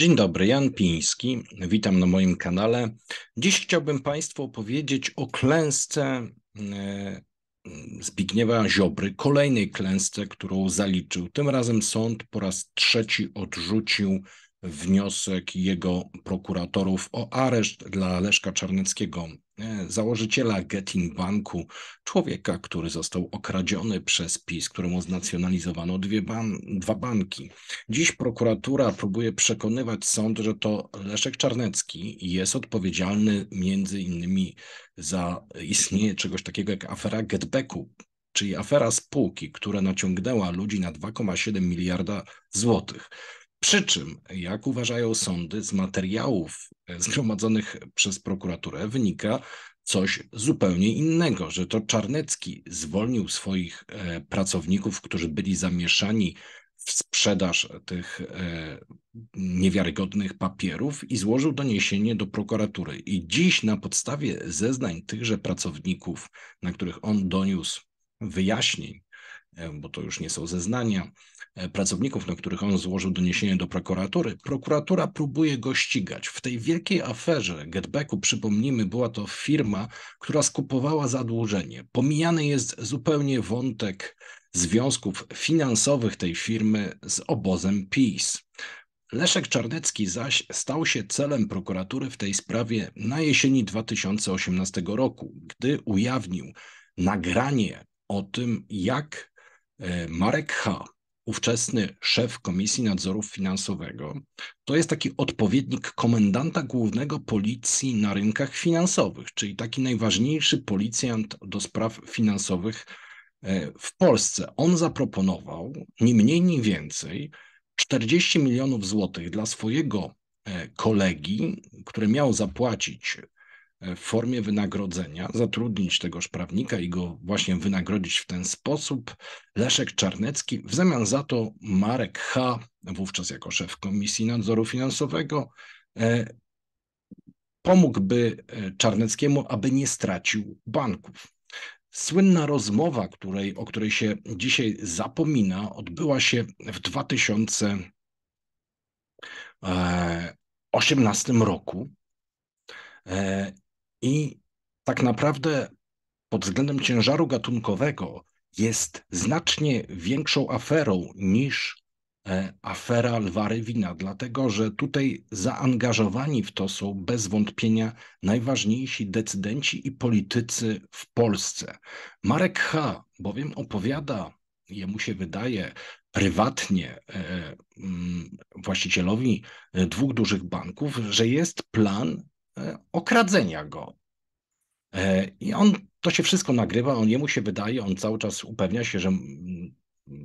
Dzień dobry, Jan Piński. Witam na moim kanale. Dziś chciałbym Państwu opowiedzieć o klęsce e, Zbigniewa Ziobry, kolejnej klęsce, którą zaliczył. Tym razem sąd po raz trzeci odrzucił wniosek jego prokuratorów o areszt dla Leszka Czarneckiego, e, założyciela Getting Banku, człowieka, który został okradziony przez PiS, któremu znacjonalizowano dwie ban dwa banki. Dziś prokuratura próbuje przekonywać sąd, że to Leszek Czarnecki jest odpowiedzialny między innymi za istnienie czegoś takiego jak afera Getbacku, czyli afera spółki, która naciągnęła ludzi na 2,7 miliarda złotych. Przy czym, jak uważają sądy, z materiałów e, zgromadzonych przez prokuraturę wynika coś zupełnie innego, że to Czarnecki zwolnił swoich e, pracowników, którzy byli zamieszani w sprzedaż tych e, niewiarygodnych papierów i złożył doniesienie do prokuratury. I dziś na podstawie zeznań tychże pracowników, na których on doniósł wyjaśnień, e, bo to już nie są zeznania e, pracowników, na których on złożył doniesienie do prokuratury. Prokuratura próbuje go ścigać. W tej wielkiej aferze Getbacku, przypomnijmy, była to firma, która skupowała zadłużenie. Pomijany jest zupełnie wątek związków finansowych tej firmy z obozem PiS. Leszek Czarnecki zaś stał się celem prokuratury w tej sprawie na jesieni 2018 roku, gdy ujawnił nagranie o tym, jak e, Marek H., ówczesny szef Komisji Nadzoru Finansowego, to jest taki odpowiednik komendanta głównego policji na rynkach finansowych, czyli taki najważniejszy policjant do spraw finansowych e, w Polsce. On zaproponował ni mniej, ni więcej 40 milionów złotych dla swojego e, kolegi, który miał zapłacić E, w formie wynagrodzenia zatrudnić tegoż prawnika i go właśnie wynagrodzić w ten sposób. Leszek Czarnecki, w zamian za to Marek H., wówczas jako szef Komisji Nadzoru Finansowego, e, pomógłby e, Czarneckiemu, aby nie stracił banków. Słynna rozmowa, której, o której się dzisiaj zapomina, odbyła się w 2018 roku i tak naprawdę pod względem ciężaru gatunkowego jest znacznie większą aferą niż e, afera Lwary Wina, dlatego że tutaj zaangażowani w to są bez wątpienia najważniejsi decydenci i politycy w Polsce. Marek H. bowiem opowiada, jemu się wydaje, prywatnie e, właścicielowi e, dwóch dużych banków, że jest plan E, okradzenia go. E, I on to się wszystko nagrywa, on jemu się wydaje, on cały czas upewnia się, że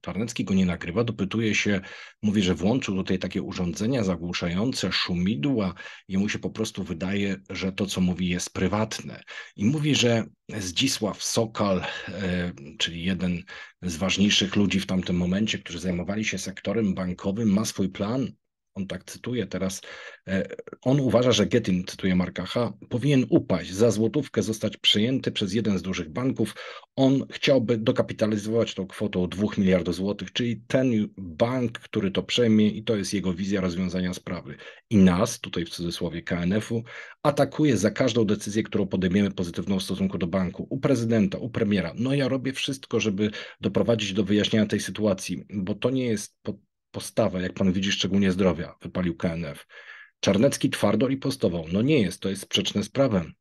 Czarnecki go nie nagrywa, dopytuje się, mówi, że włączył tutaj takie urządzenia zagłuszające szumidła, jemu się po prostu wydaje, że to, co mówi, jest prywatne. I mówi, że Zdzisław Sokal, e, czyli jeden z ważniejszych ludzi w tamtym momencie, którzy zajmowali się sektorem bankowym, ma swój plan on tak cytuje teraz, e, on uważa, że Getin, cytuję Marka H., powinien upaść, za złotówkę zostać przejęty przez jeden z dużych banków. On chciałby dokapitalizować tą kwotą 2 miliardów złotych, czyli ten bank, który to przejmie i to jest jego wizja rozwiązania sprawy. I nas, tutaj w cudzysłowie KNF-u, atakuje za każdą decyzję, którą podejmiemy pozytywną w stosunku do banku, u prezydenta, u premiera. No ja robię wszystko, żeby doprowadzić do wyjaśnienia tej sytuacji, bo to nie jest pod postawę, jak pan widzi, szczególnie zdrowia, wypalił KNF. Czarnecki twardo ripostował. No nie jest, to jest sprzeczne z prawem.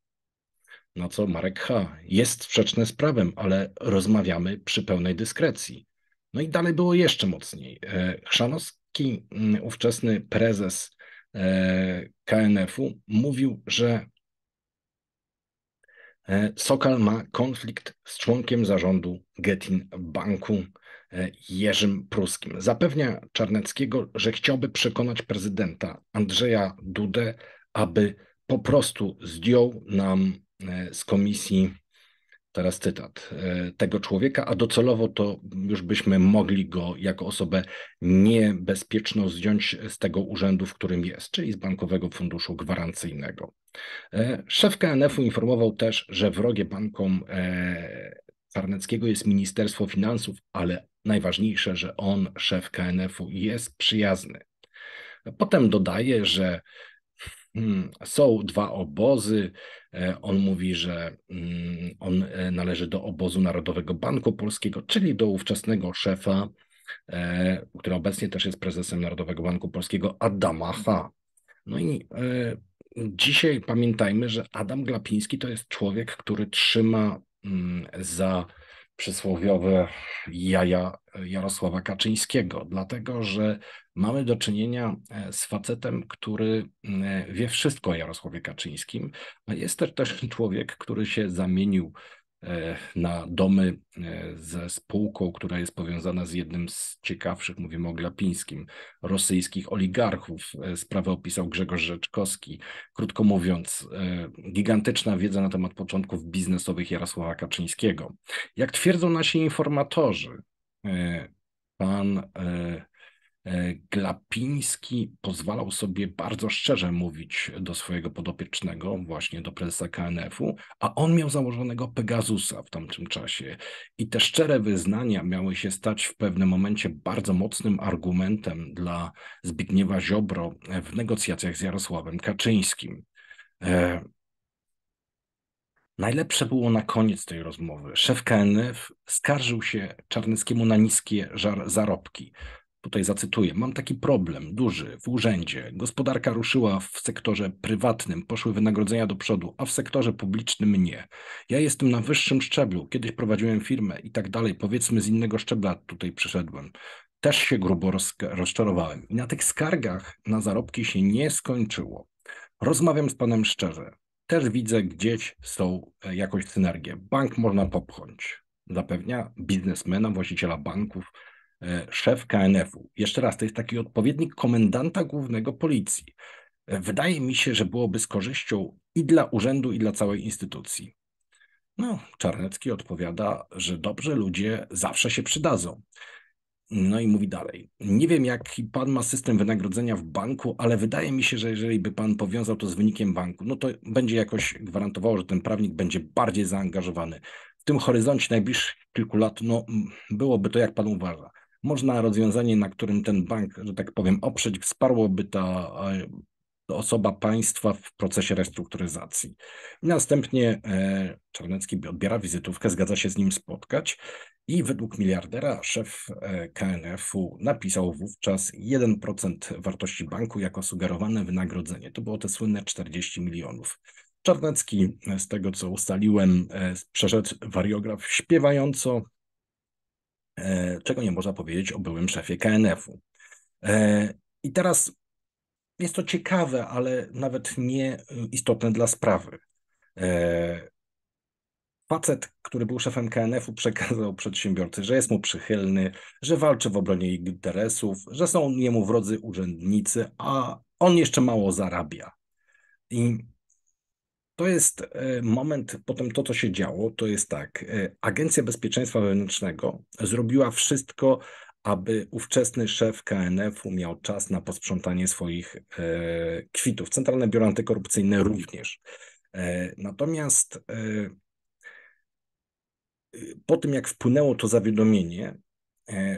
No co Marek H. Jest sprzeczne z prawem, ale rozmawiamy przy pełnej dyskrecji. No i dalej było jeszcze mocniej. E, Chrzanowski, mm, ówczesny prezes e, KNF-u, mówił, że e, Sokal ma konflikt z członkiem zarządu Getin Banku E, Jerzym Pruskim. Zapewnia Czarneckiego, że chciałby przekonać prezydenta Andrzeja Dudę, aby po prostu zdjął nam e, z komisji, teraz cytat, e, tego człowieka, a docelowo to już byśmy mogli go jako osobę niebezpieczną zdjąć z tego urzędu, w którym jest, czyli z Bankowego Funduszu Gwarancyjnego. Szef KNF-u informował też, że wrogie bankom Sarneckiego jest Ministerstwo Finansów, ale najważniejsze, że on, szef KNF-u, jest przyjazny. Potem dodaje, że hmm, są dwa obozy. E, on mówi, że mm, on e, należy do obozu Narodowego Banku Polskiego, czyli do ówczesnego szefa, e, który obecnie też jest prezesem Narodowego Banku Polskiego, Adama H. No i dzisiaj pamiętajmy, że Adam Glapiński to jest człowiek, który trzyma Mm, za przysłowiowe jaja Jarosława Kaczyńskiego, dlatego że mamy do czynienia e, z facetem, który mm, e, wie wszystko o Jarosławie Kaczyńskim, a jest też, też człowiek, który się zamienił E, na domy e, ze spółką, która jest powiązana z jednym z ciekawszych, mówimy o Glapińskim, rosyjskich oligarchów. E, sprawę opisał Grzegorz Rzeczkowski. Krótko mówiąc, gigantyczna wiedza na temat początków biznesowych Jarosława Kaczyńskiego. Jak twierdzą nasi informatorzy, pan E, Glapiński pozwalał sobie bardzo szczerze mówić do swojego podopiecznego, właśnie do prezesa KNF-u, a on miał założonego Pegasusa w tamtym czasie. I te szczere wyznania miały się stać w pewnym momencie bardzo mocnym argumentem dla Zbigniewa Ziobro w negocjacjach z Jarosławem Kaczyńskim. E, najlepsze było na koniec tej rozmowy. Szef KNF skarżył się Czarneckiemu na niskie zarobki. Tutaj zacytuję: Mam taki problem duży w urzędzie. Gospodarka ruszyła w sektorze prywatnym, poszły wynagrodzenia do przodu, a w sektorze publicznym nie. Ja jestem na wyższym szczeblu, kiedyś prowadziłem firmę i tak dalej. Powiedzmy, z innego szczebla tutaj przyszedłem. Też się grubo rozczarowałem. I na tych skargach na zarobki się nie skończyło. Rozmawiam z panem szczerze. Też widzę gdzieś są e, jakąś synergię. Bank można popchnąć. Zapewnia biznesmena, właściciela banków E, szef KNF-u. Jeszcze raz, to jest taki odpowiednik komendanta głównego policji. E, wydaje mi się, że byłoby z korzyścią i dla urzędu, i dla całej instytucji. No, Czarnecki odpowiada, że dobrze ludzie zawsze się przydadzą. No i mówi dalej. Nie wiem, jaki pan ma system wynagrodzenia w banku, ale wydaje mi się, że jeżeli by pan powiązał to z wynikiem banku, no to będzie jakoś gwarantowało, że ten prawnik będzie bardziej zaangażowany. W tym horyzoncie najbliższych kilku lat, no byłoby to, jak pan uważa można rozwiązanie, na którym ten bank, że tak powiem, oprzeć, wsparłoby ta e, osoba państwa w procesie restrukturyzacji. Następnie e, Czarnecki odbiera wizytówkę, zgadza się z nim spotkać i według miliardera szef e, KNF-u napisał wówczas 1% wartości banku jako sugerowane wynagrodzenie. To było te słynne 40 milionów. Czarnecki, z tego co ustaliłem, przeszedł wariograf śpiewająco, E, czego nie można powiedzieć o byłym szefie KNF-u. E, I teraz jest to ciekawe, ale nawet nie istotne dla sprawy. E, facet, który był szefem KNF-u, przekazał przedsiębiorcy, że jest mu przychylny, że walczy w obronie ich interesów, że są jemu wrodzy urzędnicy, a on jeszcze mało zarabia. I to jest e, moment, potem to, co się działo, to jest tak. E, Agencja Bezpieczeństwa Wewnętrznego zrobiła wszystko, aby ówczesny szef KNF-u miał czas na posprzątanie swoich e, kwitów. Centralne Biuro Antykorupcyjne również. Natomiast y, po tym, jak wpłynęło to zawiadomienie,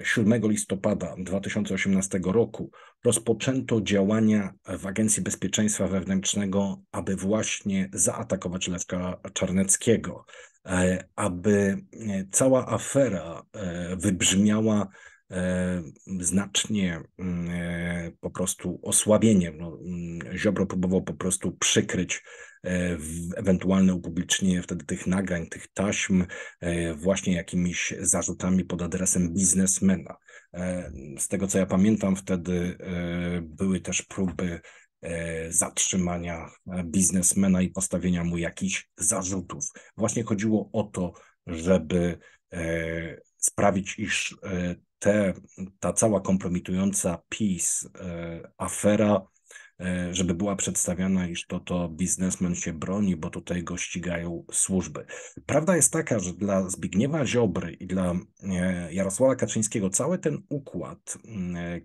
7 e, listopada 2018 roku rozpoczęto działania w Agencji Bezpieczeństwa Wewnętrznego, aby właśnie zaatakować Lewka Czarneckiego, e, aby e, cała afera wybrzmiała E, znacznie mm, e, po prostu osłabieniem. No, mm, Ziobro próbował po prostu przykryć e, ewentualne upublicznienie wtedy tych nagrań, tych taśm właśnie jakimiś zarzutami pod adresem biznesmena. Z tego co ja pamiętam, wtedy były też próby zatrzymania biznesmena i postawienia mu jakichś zarzutów. Właśnie chodziło o to, żeby sprawić, iż te, ta cała kompromitująca PiS e, afera, e, żeby była przedstawiana, iż to to biznesmen się broni, bo tutaj go ścigają służby. Prawda jest taka, że dla Zbigniewa Ziobry i dla e, Jarosława Kaczyńskiego cały ten układ,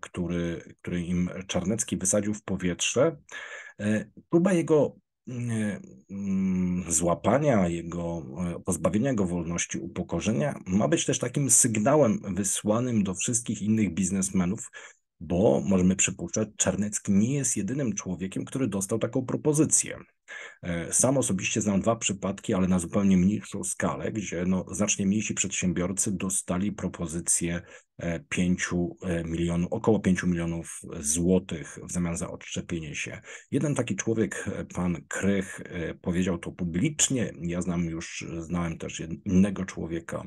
który, który im Czarnecki wysadził w powietrze, próba jego Mm, złapania jego, e, pozbawienia go wolności, upokorzenia, ma być też takim sygnałem wysłanym do wszystkich innych biznesmenów, bo możemy przypuszczać, Czarnecki nie jest jedynym człowiekiem, który dostał taką propozycję. E, sam osobiście znam dwa przypadki, ale na zupełnie mniejszą skalę, gdzie no, znacznie mniejsi przedsiębiorcy dostali propozycję 5 e, e, milionów, około 5 milionów złotych w zamian za odszczepienie się. Jeden taki człowiek, pan Krych, powiedział to publicznie. Ja znam już, znałem też innego człowieka,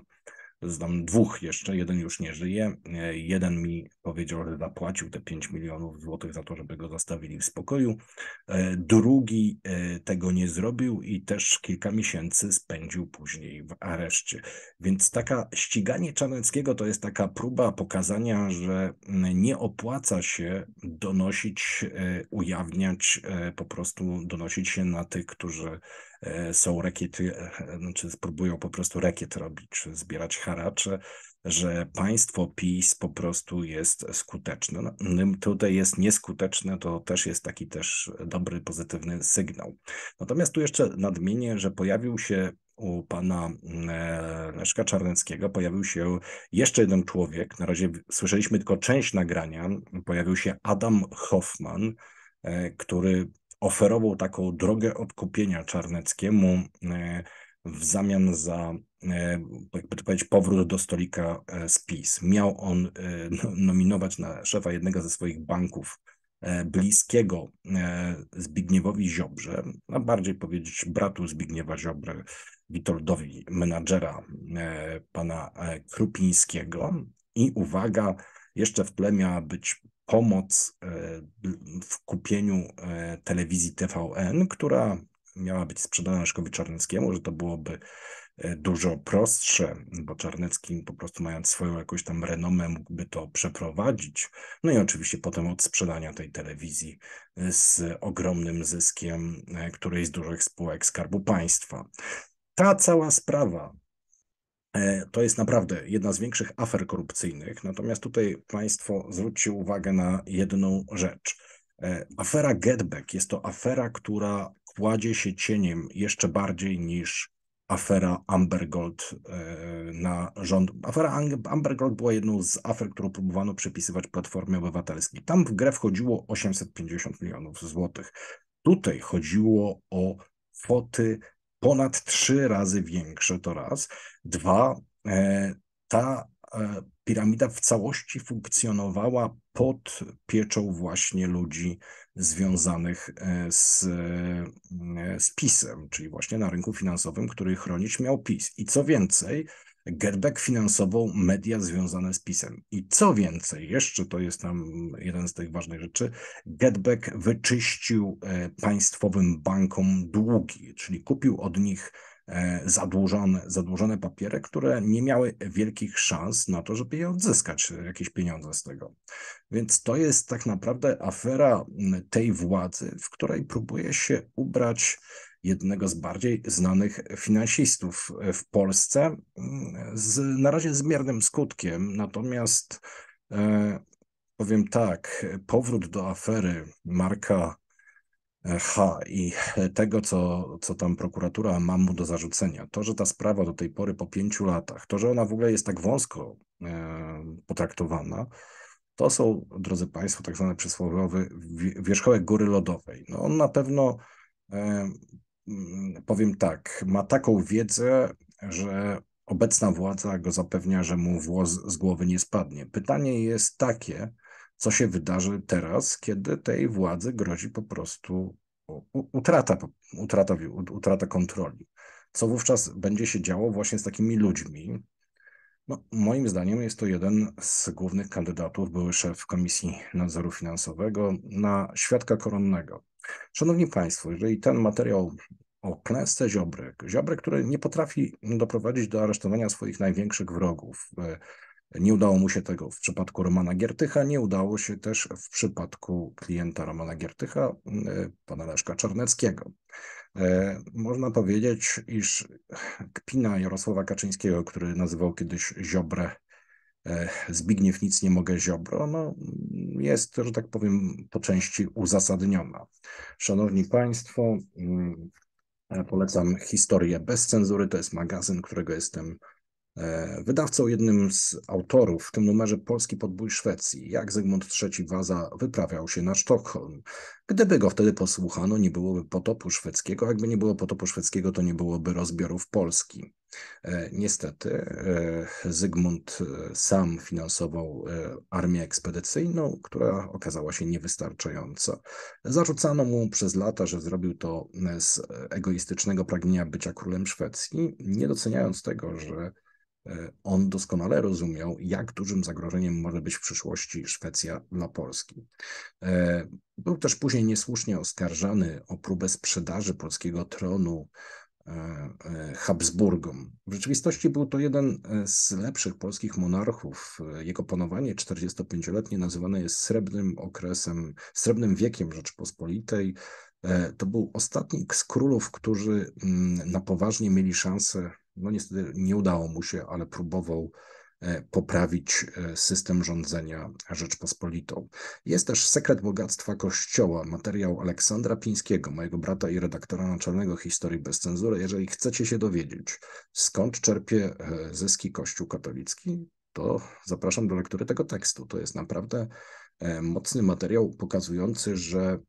znam dwóch jeszcze, jeden już nie żyje. E, jeden mi powiedział, że zapłacił te 5 milionów złotych za to, żeby go zostawili w spokoju. E, drugi e, tego nie zrobił i też kilka miesięcy spędził później w areszcie. Więc taka ściganie Czarneckiego to jest taka próba pokazania, że nie opłaca się donosić, ujawniać, po prostu donosić się na tych, którzy E, są rakiety, e, e, znaczy próbują po prostu rekiet robić, czy zbierać haracz, że państwo PiS po prostu jest skuteczne. No, tutaj jest nieskuteczne, to też jest taki też dobry, pozytywny sygnał. Natomiast tu jeszcze nadmienię, że pojawił się u pana Leszka Czarneckiego pojawił się jeszcze jeden człowiek. Na razie słyszeliśmy tylko część nagrania. Pojawił się Adam Hoffman, który oferował taką drogę odkupienia Czarneckiemu e, w zamian za e, jakby to powiedzieć, powrót do stolika spis. E, Miał on no, nominować na szefa jednego ze swoich banków bliskiego Zbigniewowi Ziobrze, a bardziej powiedzieć bratu Zbigniewa Ziobry, Witoldowi, menadżera pana Krupińskiego. I uwaga, jeszcze w tle miała być pomoc e, w kupieniu e, telewizji TVN, która miała być sprzedana Leszkowi Czarneckiemu, że to byłoby e, dużo prostsze, bo Czarnecki po prostu mając swoją jakąś tam renomę mógłby to przeprowadzić. No i oczywiście potem od sprzedania tej telewizji z ogromnym zyskiem którejś z dużych spółek Skarbu Państwa. Ta cała sprawa E, to jest naprawdę jedna z większych afer korupcyjnych. Natomiast tutaj Państwo zwróćcie uwagę na jedną rzecz. E, afera Getback jest to afera, która kładzie się cieniem jeszcze bardziej niż afera Ambergold e, na rząd. Afera Ambergold była jedną z afer, którą próbowano przepisywać Platformie Obywatelskiej. Tam w grę wchodziło 850 milionów złotych. Tutaj chodziło o kwoty ponad trzy razy większe to raz. Dwa, e, ta e, piramida w całości funkcjonowała pod pieczą właśnie ludzi związanych e, z, z PiSem, czyli właśnie na rynku finansowym, który chronić miał PiS. I co więcej, getback finansował media związane z PiSem. I co więcej, jeszcze to jest tam jeden z tych ważnych rzeczy, getback wyczyścił e, państwowym bankom długi, czyli kupił od nich e, zadłużone, zadłużone papiery, które nie miały wielkich szans na to, żeby je odzyskać, e, jakieś pieniądze z tego. Więc to jest tak naprawdę afera tej władzy, w której próbuje się ubrać jednego z bardziej znanych finansistów w Polsce, mm, z, na razie z miernym skutkiem. Natomiast e, powiem tak, powrót do afery Marka e, H i tego, co, co tam prokuratura ma mu do zarzucenia, to, że ta sprawa do tej pory po pięciu latach, to, że ona w ogóle jest tak wąsko e, potraktowana, to są, drodzy Państwo, tak zwane przysłowiowe wierzchołek góry lodowej. No, on na pewno e, Mm, powiem tak, ma taką wiedzę, że obecna władza go zapewnia, że mu włos z głowy nie spadnie. Pytanie jest takie, co się wydarzy teraz, kiedy tej władzy grozi po prostu utrata, utrata, utrata kontroli. Co wówczas będzie się działo właśnie z takimi ludźmi? No, moim zdaniem jest to jeden z głównych kandydatów, były szef Komisji Nadzoru Finansowego na świadka koronnego. Szanowni Państwo, jeżeli ten materiał o klęsce Ziobrek, Ziobrek, który nie potrafi doprowadzić do aresztowania swoich największych wrogów, e, nie udało mu się tego w przypadku Romana Giertycha, nie udało się też w przypadku klienta Romana Giertycha, e, pana Leszka Czarneckiego. E, można powiedzieć, iż kpina Jarosława Kaczyńskiego, który nazywał kiedyś Ziobrę E, Zbigniew nic nie mogę Ziobro, no jest, że tak powiem, po części uzasadniona. Szanowni Państwo, mm, e, polecam historię bez cenzury, to jest magazyn, którego jestem E, wydawcą jednym z autorów w tym numerze Polski podbój Szwecji, jak Zygmunt III Waza wyprawiał się na Sztokholm. Gdyby go wtedy posłuchano, nie byłoby potopu szwedzkiego, jakby nie było potopu szwedzkiego, to nie byłoby rozbiorów Polski. E, niestety e, Zygmunt sam finansował armię ekspedycyjną, która okazała się niewystarczająca. Zarzucano mu przez lata, że zrobił to z egoistycznego pragnienia bycia królem Szwecji, nie doceniając tego, że E, on doskonale rozumiał, jak dużym zagrożeniem może być w przyszłości Szwecja dla Polski. E, był też później niesłusznie oskarżany o próbę sprzedaży polskiego tronu e, Habsburgom. W rzeczywistości był to jeden z lepszych polskich monarchów. Jego panowanie 45-letnie nazywane jest srebrnym okresem, srebrnym wiekiem Rzeczypospolitej. To był ostatni z królów, którzy mm, na poważnie mieli szansę no niestety nie udało mu się, ale próbował e, poprawić e, system rządzenia Rzeczpospolitą. Jest też Sekret Bogactwa Kościoła, materiał Aleksandra Pińskiego, mojego brata i redaktora naczelnego Historii bez cenzury. Jeżeli chcecie się dowiedzieć, skąd czerpie e, zyski Kościół katolicki, to zapraszam do lektury tego tekstu. To jest naprawdę mocny materiał pokazujący, że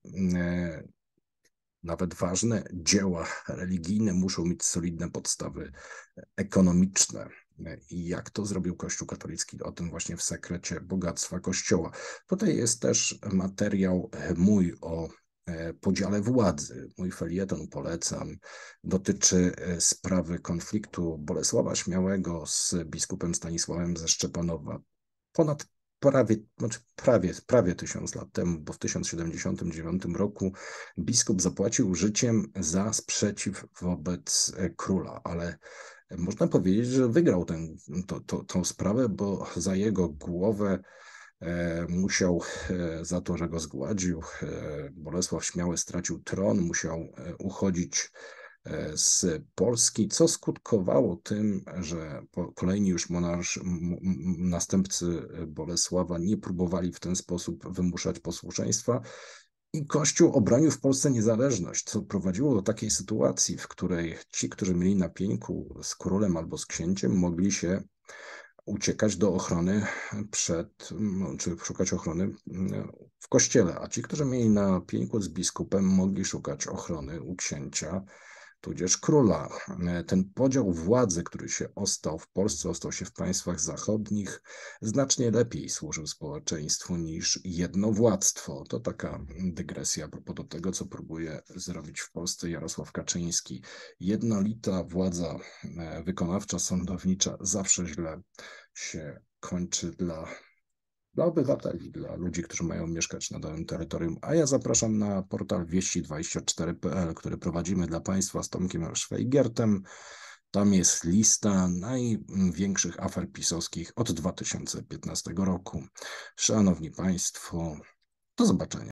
nawet ważne dzieła religijne muszą mieć solidne podstawy ekonomiczne. I jak to zrobił Kościół katolicki, o tym właśnie w sekrecie bogactwa Kościoła. Tutaj jest też materiał e, mój o e, podziale władzy. Mój felieton polecam. Dotyczy e, sprawy konfliktu Bolesława Śmiałego z biskupem Stanisławem ze Szczepanowa. Ponad prawie, znaczy prawie, prawie tysiąc lat temu, bo w 1079 roku biskup zapłacił życiem za sprzeciw wobec e, króla, ale można powiedzieć, że wygrał ten, to, to, tą sprawę, bo za jego głowę e, musiał e, za to, że go zgładził, Bolesław Śmiały stracił tron, musiał uchodzić z Polski, co skutkowało tym, że kolejni już monarz, następcy Bolesława nie próbowali w ten sposób wymuszać posłuszeństwa. I Kościół obronił w Polsce niezależność, co prowadziło do takiej sytuacji, w której ci, którzy mieli na pięku z królem albo z księciem, mogli się uciekać do ochrony przed, czy szukać ochrony w kościele, a ci, którzy mieli na pięku z biskupem, mogli szukać ochrony u księcia tudzież króla. E, ten podział władzy, który się ostał w Polsce, ostał się w państwach zachodnich, znacznie lepiej służył społeczeństwu niż jednowładztwo. To taka dygresja a propos do tego, co próbuje zrobić w Polsce Jarosław Kaczyński. Jednolita władza e, wykonawcza, sądownicza zawsze źle się kończy dla dla obywateli, dla ludzi, którzy mają mieszkać na danym terytorium. A ja zapraszam na portal wieści24.pl, który prowadzimy dla Państwa z Tomkiem Szwajgiertem. Tam jest lista największych afer pisowskich od 2015 roku. Szanowni Państwo, do zobaczenia.